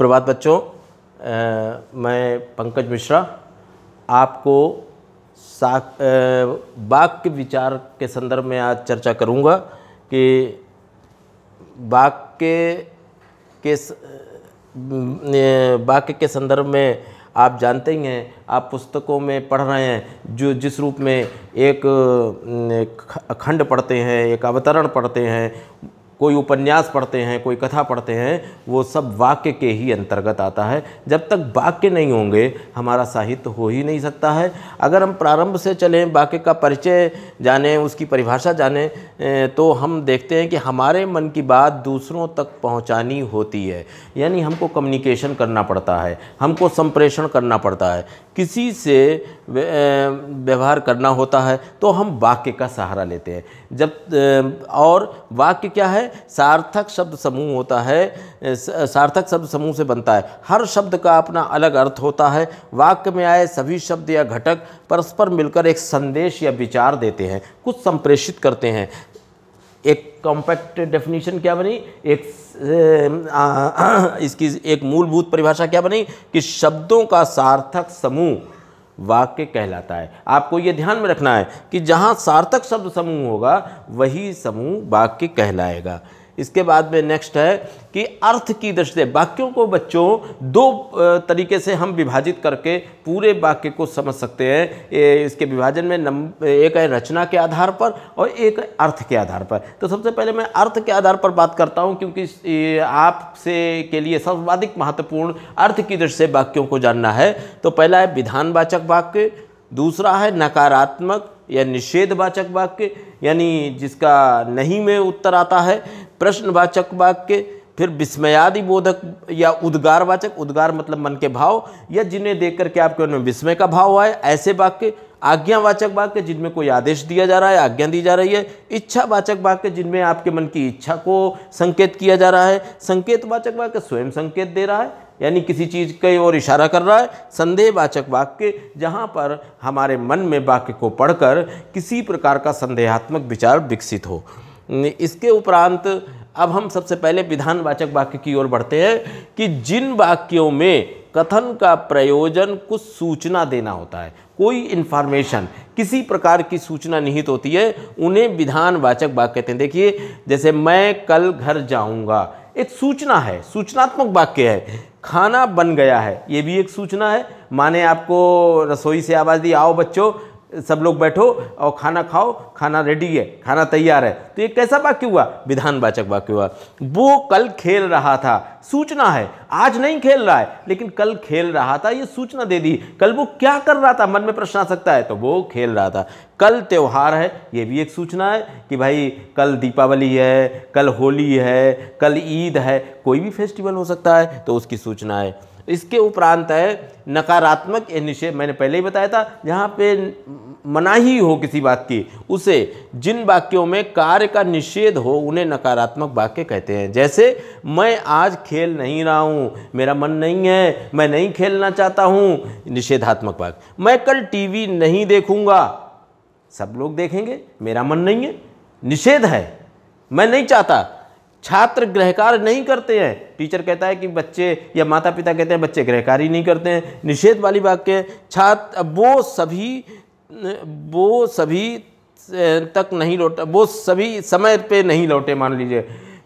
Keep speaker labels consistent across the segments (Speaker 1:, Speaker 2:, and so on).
Speaker 1: प्रभात बच्चों आ, मैं पंकज मिश्रा आपको वाक्य विचार के संदर्भ में आज चर्चा करूंगा कि वाक्य के वाक्य के संदर्भ में आप जानते ही हैं आप पुस्तकों में पढ़ रहे हैं जो जिस रूप में एक खंड पढ़ते हैं एक अवतरण पढ़ते हैं कोई उपन्यास पढ़ते हैं कोई कथा पढ़ते हैं वो सब वाक्य के ही अंतर्गत आता है जब तक वाक्य नहीं होंगे हमारा साहित्य हो ही नहीं सकता है अगर हम प्रारंभ से चलें वाक्य का परिचय जानें उसकी परिभाषा जानें तो हम देखते हैं कि हमारे मन की बात दूसरों तक पहुंचानी होती है यानी हमको कम्युनिकेशन करना पड़ता है हमको संप्रेषण करना पड़ता है किसी से व्यवहार करना होता है तो हम वाक्य का सहारा लेते हैं जब और वाक्य क्या है सार्थक शब्द समूह होता है सार्थक शब्द समूह से बनता है हर शब्द का अपना अलग अर्थ होता है वाक्य में आए सभी शब्द या घटक परस्पर मिलकर एक संदेश या विचार देते हैं कुछ संप्रेषित करते हैं एक कॉम्पैक्ट डेफिनेशन क्या बनी एक इसकी एक मूलभूत परिभाषा क्या बनी कि शब्दों का सार्थक समूह वाक्य कहलाता है आपको ये ध्यान में रखना है कि जहाँ सार्थक शब्द समूह होगा वही समूह वाक्य कहलाएगा इसके बाद में नेक्स्ट है कि अर्थ की दृष्टि से वाक्यों को बच्चों दो तरीके से हम विभाजित करके पूरे वाक्य को समझ सकते हैं इसके विभाजन में नम एक है रचना के आधार पर और एक अर्थ के आधार पर तो सबसे पहले मैं अर्थ के आधार पर बात करता हूं क्योंकि आपसे के लिए सर्वाधिक महत्वपूर्ण अर्थ की दृष्टि से वाक्यों को जानना है तो पहला है विधानवाचक वाक्य दूसरा है नकारात्मक या निषेधवाचक वाक्य यानी जिसका नहीं में उत्तर आता है प्रश्नवाचक वाक्य फिर विस्मयादि बोधक या उद्गारवाचक उद्गार मतलब मन के भाव या जिन्हें देख करके आपके मन में विस्मय का भाव आए ऐसे वाक्य आज्ञावाचक वाक्य जिनमें कोई आदेश दिया जा रहा है आज्ञा दी जा रही है इच्छावाचक वाक्य जिनमें आपके मन की इच्छा को संकेत किया जा रहा है संकेतवाचक वाक्य स्वयं संकेत दे रहा है यानी किसी चीज़ की ओर इशारा कर रहा है संदेहवाचक वाक्य जहाँ पर हमारे मन में वाक्य को पढ़कर किसी प्रकार का संदेहात्मक विचार विकसित हो इसके उपरांत अब हम सबसे पहले विधानवाचक वाक्य की ओर बढ़ते हैं कि जिन वाक्यों में कथन का प्रयोजन कुछ सूचना देना होता है कोई इन्फॉर्मेशन किसी प्रकार की सूचना निहित होती है उन्हें विधानवाचक वाक्य कहते हैं देखिए जैसे मैं कल घर जाऊंगा एक सूचना है सूचनात्मक वाक्य है खाना बन गया है ये भी एक सूचना है माने आपको रसोई से आवाज़ दी आओ बच्चों सब लोग बैठो और खाना खाओ खाना रेडी है खाना तैयार है तो ये कैसा वाक्य हुआ विधानवाचक वाक्य हुआ वो कल खेल रहा था सूचना है आज नहीं खेल रहा है लेकिन कल खेल रहा था ये सूचना दे दी कल वो क्या कर रहा था मन में प्रश्न आ सकता है तो वो खेल रहा था कल त्यौहार है ये भी एक सूचना है कि भाई कल दीपावली है कल होली है कल ईद है कोई भी फेस्टिवल हो सकता है तो उसकी सूचना है इसके उपरांत है नकारात्मक निषेध मैंने पहले ही बताया था जहाँ पे मनाही हो किसी बात की उसे जिन वाक्यों में कार्य का निषेध हो उन्हें नकारात्मक वाक्य कहते हैं जैसे मैं आज खेल नहीं रहा हूँ मेरा मन नहीं है मैं नहीं खेलना चाहता हूँ निषेधात्मक वाक्य मैं कल टीवी नहीं देखूँगा सब लोग देखेंगे मेरा मन नहीं है निषेध है मैं नहीं चाहता छात्र ग्रहकार नहीं करते हैं टीचर कहता है कि बच्चे या माता पिता कहते हैं बच्चे ग्रहकारी नहीं करते हैं निषेध वाली वाक्य छात्र वो सभी वो सभी तक नहीं लौटा वो सभी समय पे नहीं लौटे मान लीजिए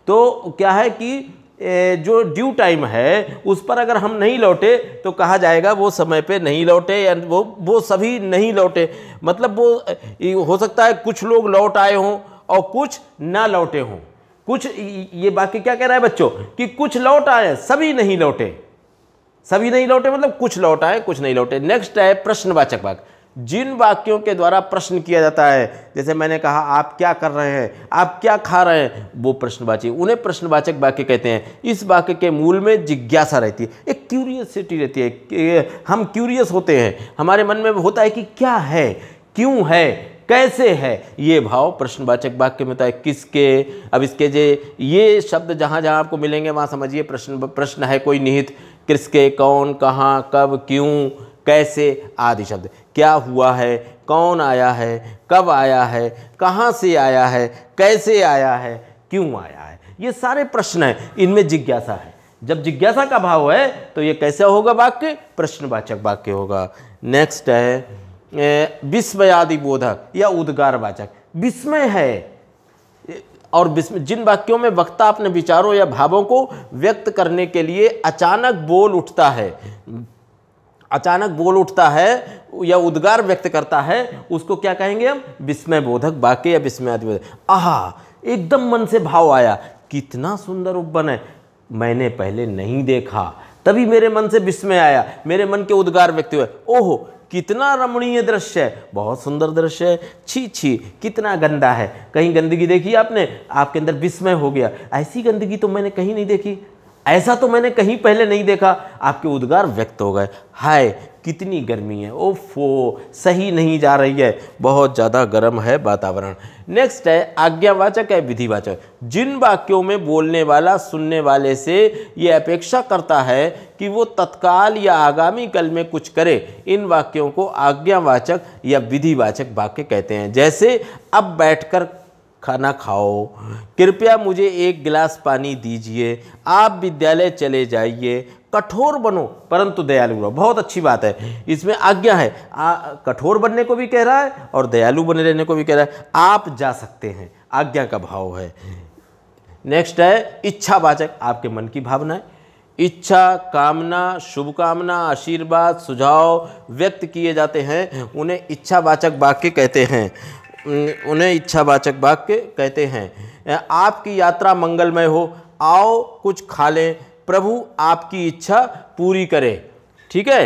Speaker 1: तो क्या है कि जो ड्यू टाइम है उस पर अगर हम नहीं लौटे तो कहा जाएगा वो समय पे नहीं लौटे या वो वो सभी नहीं लौटे मतलब वो हो सकता है कुछ लोग लौट आए हों और कुछ ना लौटे हों कुछ ये बाकी क्या कह रहा है बच्चों कि कुछ लौट आए सभी नहीं लौटे सभी नहीं लौटे मतलब कुछ लौट आए कुछ नहीं लौटे नेक्स्ट है प्रश्नवाचक वाक्य जिन वाक्यों के द्वारा प्रश्न किया जाता है जैसे मैंने कहा आप क्या कर रहे हैं आप क्या खा रहे हैं वो प्रश्नवाची उन्हें प्रश्नवाचक वाक्य कहते हैं इस वाक्य के मूल में जिज्ञासा रहती है एक क्यूरियसिटी रहती है हम क्यूरियस होते हैं हमारे मन में होता है कि क्या है क्यों है कैसे है ये भाव प्रश्नवाचक वाक्य में होता तो है किसके अब इसके जे ये शब्द जहाँ जहाँ आपको मिलेंगे वहाँ समझिए प्रश्न प्रश्न है कोई निहित किसके कौन कहाँ कब क्यों कैसे आदि शब्द क्या हुआ है कौन आया है कब आया है कहाँ से आया है कैसे आया है क्यों आया है ये सारे प्रश्न हैं इनमें जिज्ञासा है जब जिज्ञासा का भाव है तो ये कैसा होगा वाक्य प्रश्नवाचक वाक्य होगा नेक्स्ट है विस्मयादि बोधक या उद्गार वाचक विस्मय है और जिन वाक्यों में वक्ता अपने विचारों या भावों को व्यक्त करने के लिए अचानक बोल उठता है अचानक बोल उठता है या उद्गार व्यक्त करता है उसको क्या कहेंगे हम विस्मय बोधक वाक्य या विस्मय आदि बोधक आह एकदम मन से भाव आया कितना सुंदर उपवन है मैंने पहले नहीं देखा तभी मेरे मन से विस्मय आया मेरे मन के उद्गार व्यक्ति हुए ओहो कितना रमणीय दृश्य है बहुत सुंदर दृश्य है छी छी कितना गंदा है कहीं गंदगी देखी आपने आपके अंदर विस्मय हो गया ऐसी गंदगी तो मैंने कहीं नहीं देखी ऐसा तो मैंने कहीं पहले नहीं देखा आपके उद्गार व्यक्त हो गए हाय कितनी गर्मी है ओफो सही नहीं जा रही है बहुत ज़्यादा गर्म है वातावरण नेक्स्ट है आज्ञावाचक है विधिवाचक जिन वाक्यों में बोलने वाला सुनने वाले से ये अपेक्षा करता है कि वो तत्काल या आगामी कल में कुछ करे इन वाक्यों को आज्ञावाचक या विधिवाचक वाक्य कहते हैं जैसे अब बैठकर खाना खाओ कृपया मुझे एक गिलास पानी दीजिए आप विद्यालय चले जाइए कठोर बनो परंतु दयालु रहो बहुत अच्छी बात है इसमें आज्ञा है आ, कठोर बनने को भी कह रहा है और दयालु बने रहने को भी कह रहा है आप जा सकते हैं आज्ञा का भाव है नेक्स्ट है इच्छावाचक आपके मन की भावना है इच्छा कामना शुभकामना आशीर्वाद सुझाव व्यक्त किए जाते हैं उन्हें इच्छावाचक वाक्य कहते हैं उन्हें इच्छावाचक वाक्य कहते हैं आपकी यात्रा मंगलमय हो आओ कुछ खा लें प्रभु आपकी इच्छा पूरी करें ठीक है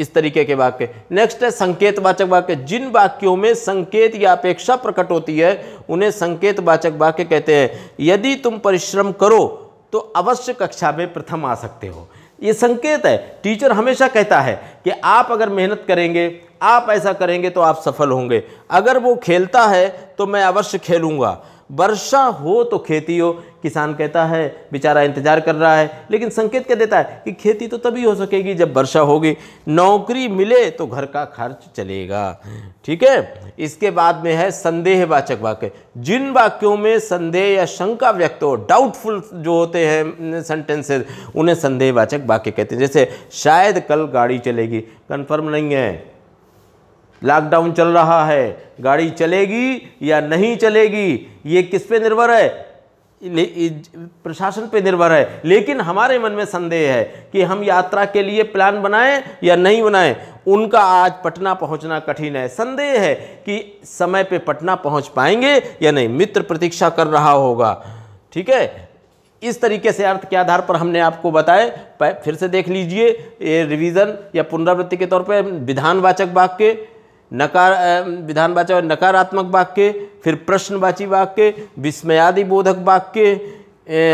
Speaker 1: इस तरीके के वाक्य नेक्स्ट है संकेतवाचक वाक्य जिन वाक्यों में संकेत या अपेक्षा प्रकट होती है उन्हें संकेतवाचक वाक्य कहते हैं यदि तुम परिश्रम करो तो अवश्य कक्षा में प्रथम आ सकते हो ये संकेत है टीचर हमेशा कहता है कि आप अगर मेहनत करेंगे आप ऐसा करेंगे तो आप सफल होंगे अगर वो खेलता है तो मैं अवश्य खेलूँगा वर्षा हो तो खेती हो किसान कहता है बेचारा इंतजार कर रहा है लेकिन संकेत क्या देता है कि खेती तो तभी हो सकेगी जब वर्षा होगी नौकरी मिले तो घर का खर्च चलेगा ठीक है इसके बाद में है संदेहवाचक वाक्य जिन वाक्यों में संदेह या शंका व्यक्त हो डाउटफुल जो होते हैं सेंटेंसेज उन्हें संदेहवाचक वाक्य कहते हैं जैसे शायद कल गाड़ी चलेगी कन्फर्म नहीं है लॉकडाउन चल रहा है गाड़ी चलेगी या नहीं चलेगी ये किस पे निर्भर है प्रशासन पे निर्भर है लेकिन हमारे मन में संदेह है कि हम यात्रा के लिए प्लान बनाएं या नहीं बनाएं उनका आज पटना पहुंचना कठिन है संदेह है कि समय पे पटना पहुंच पाएंगे या नहीं मित्र प्रतीक्षा कर रहा होगा ठीक है इस तरीके से अर्थ के आधार पर हमने आपको बताए फिर से देख लीजिए ये रिवीजन या पुनरावृत्ति के तौर पर विधानवाचक वाक्य नकार विधान नकारात्मक वाक्य फिर प्रश्नवाची वाक्य विस्मयादि बोधक वाक्य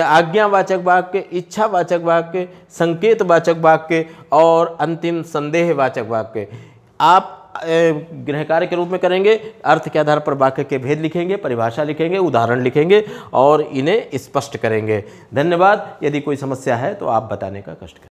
Speaker 1: आज्ञावाचक वाक्य इच्छावाचक वाक्य संकेतवाचक वाक्य और अंतिम संदेहवाचक वाक्य आप गृह कार्य के रूप में करेंगे अर्थ के आधार पर वाक्य के भेद लिखेंगे परिभाषा लिखेंगे उदाहरण लिखेंगे और इन्हें स्पष्ट करेंगे धन्यवाद यदि कोई समस्या है तो आप बताने का कष्ट करें